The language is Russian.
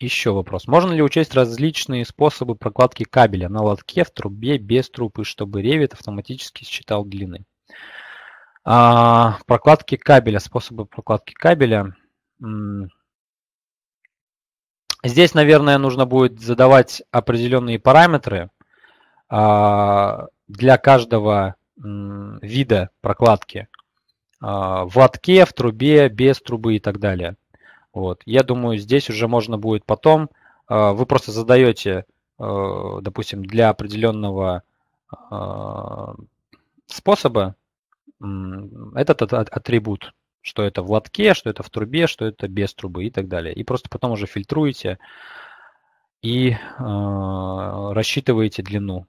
Еще вопрос. Можно ли учесть различные способы прокладки кабеля на лотке, в трубе, без трубы, чтобы ревит автоматически считал длины? А, прокладки кабеля, способы прокладки кабеля. Здесь, наверное, нужно будет задавать определенные параметры а, для каждого вида прокладки а, в лотке, в трубе, без трубы и так далее. Вот. Я думаю, здесь уже можно будет потом, э, вы просто задаете, э, допустим, для определенного э, способа этот атрибут, что это в лотке, что это в трубе, что это без трубы и так далее. И просто потом уже фильтруете и рассчитываете длину